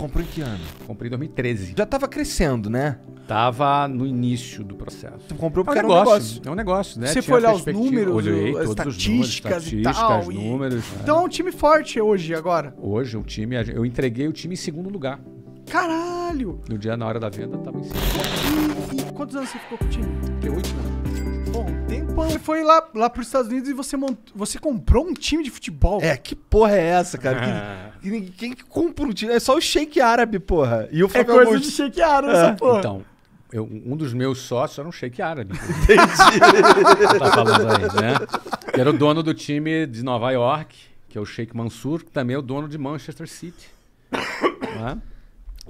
Comprou em que ano? Comprei em 2013. Já tava crescendo, né? Tava no início do processo. Tu então comprou porque é um era negócio, um negócio. É um negócio, né? Você Tinha foi olhar os números, Olhei, todos estatísticas os números, estatísticas, e tal. Números, e... É. Então é um time forte hoje, agora. Hoje, o um time... Eu entreguei o time em segundo lugar. Caralho! No dia, na hora da venda, tava em segundo. E, quantos anos você ficou com o time? Tem oito anos. Bom, tempão. Você foi lá, lá pros Estados Unidos e você, mont... você comprou um time de futebol. É, que porra é essa, cara? Que... Quem que compra um time? É só o shake árabe, porra. E o é Flávio é coisa Augusto. de shake árabe, é. essa porra. Então, eu, um dos meus sócios era um shake árabe. Entendi. tá falando aí, né? Que era o dono do time de Nova York, que é o Sheikh Mansur que também é o dono de Manchester City. Né?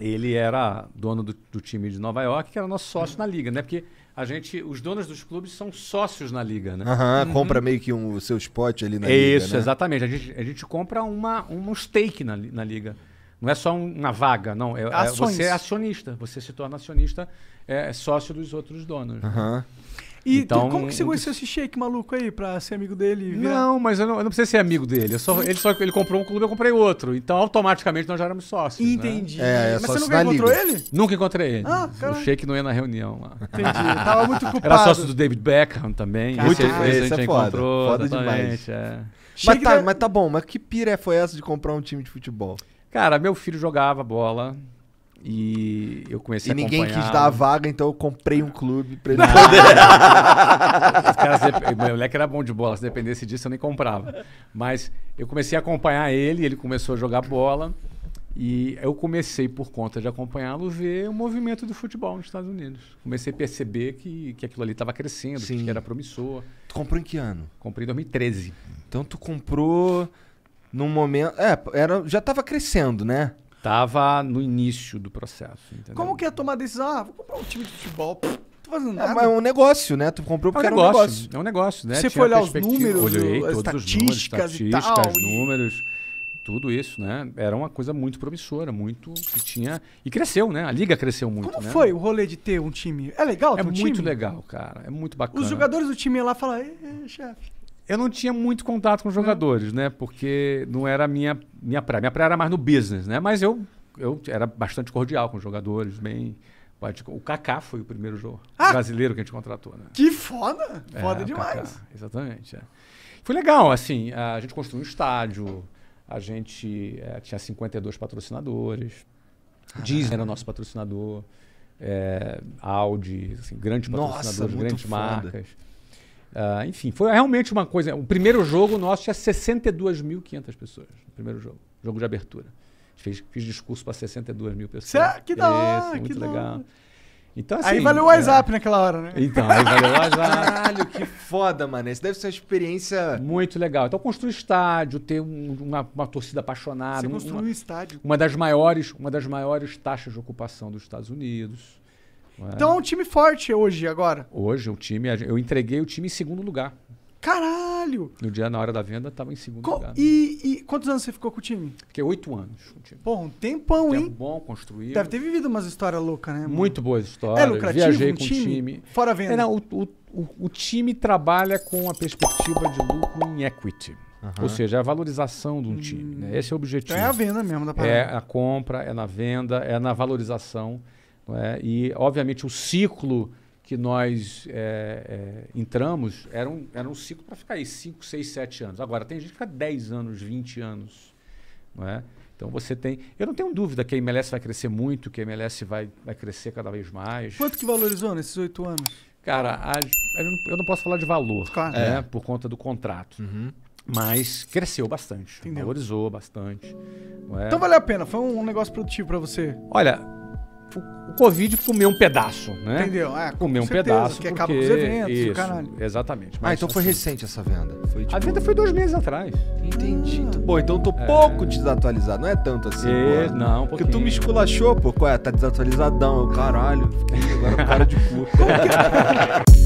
ele era dono do, do, time de Nova York, que era nosso sócio na liga, né? Porque a gente, os donos dos clubes são sócios na liga, né? Aham, uhum. compra meio que um, o seu spot ali na Isso, liga. Isso, né? exatamente. A gente, a gente compra uma, um stake na, na liga. Não é só uma vaga, não. É, é você é acionista. Você se torna acionista, é, é sócio dos outros donos. Né? Aham. Né? E então, tu, como que você conheceu esse shake maluco aí pra ser amigo dele? Virar? Não, mas eu não, eu não precisei ser amigo dele. Só, ele só ele comprou um clube, eu comprei outro. Então automaticamente nós já éramos sócios. Né? Entendi. Né? É, é mas você nunca encontrou ele? Nunca encontrei ele. Ah, o shake não ia na reunião lá. Entendi. Eu tava muito culpado. Era sócio do David Beckham também. muito esse, esse a gente é foda, encontrou. Foda demais. É. Mas, tá, mas tá bom, mas que pira foi essa de comprar um time de futebol? Cara, meu filho jogava bola. E eu comecei e a E ninguém quis dar a vaga, então eu comprei um clube pra ele poder... Meu moleque era bom de bola, se dependesse disso eu nem comprava. Mas eu comecei a acompanhar ele, ele começou a jogar bola. E eu comecei, por conta de acompanhá-lo, ver o movimento do futebol nos Estados Unidos. Comecei a perceber que, que aquilo ali estava crescendo, Sim. que era promissor. Tu comprou em que ano? Comprei em 2013. Então tu comprou num momento... É, era, já estava crescendo, né? Tava no início do processo. Entendeu? Como que ia é tomar decisão? Ah, vou comprar um time de futebol. Pô, tô fazendo ah, nada. É, mas é um negócio, né? Tu comprou porque é um negócio, um negócio. É um negócio, né? Você Tinha foi olhar os números, Olhei, as estatísticas, os números, estatísticas, e tal, e... números tudo isso, né? Era uma coisa muito promissora, muito que tinha e cresceu, né? A liga cresceu muito. Como né? foi o rolê de ter um time? É legal? É muito time? legal, cara. É muito bacana. Os jogadores do time lá falam, chefe. Eu não tinha muito contato com jogadores, né? Porque não era a minha, minha praia. Minha praia era mais no business, né? Mas eu, eu era bastante cordial com os jogadores, bem. O Kaká foi o primeiro jogo ah, brasileiro que a gente contratou, né? Que foda! É, foda é, demais! Kaká, exatamente. É. Foi legal, assim, a gente construiu um estádio, a gente é, tinha 52 patrocinadores, ah. Disney era nosso patrocinador, eh, Audi, assim, grandes patrocinadores, Nossa, grandes foda. marcas. Uh, enfim, foi realmente uma coisa. O primeiro jogo nosso tinha 62.500 pessoas. O primeiro jogo, jogo de abertura. Fiz, fiz discurso para 62 mil pessoas. Cê, que da hora! Muito que legal. Hora. Então, assim, aí valeu o é. WhatsApp é... naquela hora, né? Então, aí valeu o WhatsApp. Caralho, que foda, mano. Isso deve ser uma experiência. Muito legal. Então, construir estádio, ter um, uma, uma, torcida apaixonada. Você construiu um estádio. Uma das, maiores, uma das maiores taxas de ocupação dos Estados Unidos. É. Então é um time forte hoje, agora. Hoje, o time. Eu entreguei o time em segundo lugar. Caralho! No dia, na hora da venda, tava em segundo Co lugar. E, né? e, quantos anos você ficou com o time? Fiquei oito anos com o time. Pô, um tempão, Tempo hein? bom, construído. Deve ter vivido umas histórias loucas, né? Mano? Muito boas histórias. É lucrativo Viajei um com time? o time. Fora venda. É, não, o, o, o, o, time trabalha com a perspectiva de lucro em equity. Uhum. Ou seja, é a valorização de um time. Né? Hum. Esse é o objetivo. Então é a venda mesmo da parada. É a compra, é na venda, é na valorização. É? E, obviamente, o ciclo que nós é, é, entramos era um, era um ciclo para ficar aí 5, 6, 7 anos. Agora, tem gente que fica 10 anos, 20 anos. Não é? Então você tem. Eu não tenho dúvida que a MLS vai crescer muito, que a MLS vai, vai crescer cada vez mais. Quanto que valorizou nesses oito anos? Cara, a, eu não posso falar de valor, claro, né? é, por conta do contrato. Uhum. Mas cresceu bastante, Entendeu? valorizou bastante. É? Então valeu a pena, foi um, um negócio produtivo para você. Olha, o Covid comeu um pedaço, né? Entendeu? É, ah, comer um certeza, pedaço. Que porque... acaba com os eventos, Isso, caralho. Exatamente. Mas, ah, então assim, foi recente essa venda. Foi, tipo... A venda foi dois meses atrás. Entendi. Ah. Pô, então eu tô é... pouco desatualizado. Não é tanto assim, é, pô. Não, um Porque tu me esculachou, pô. Qual é? Tá desatualizadão. Eu, caralho, fiquei agora cara de cu.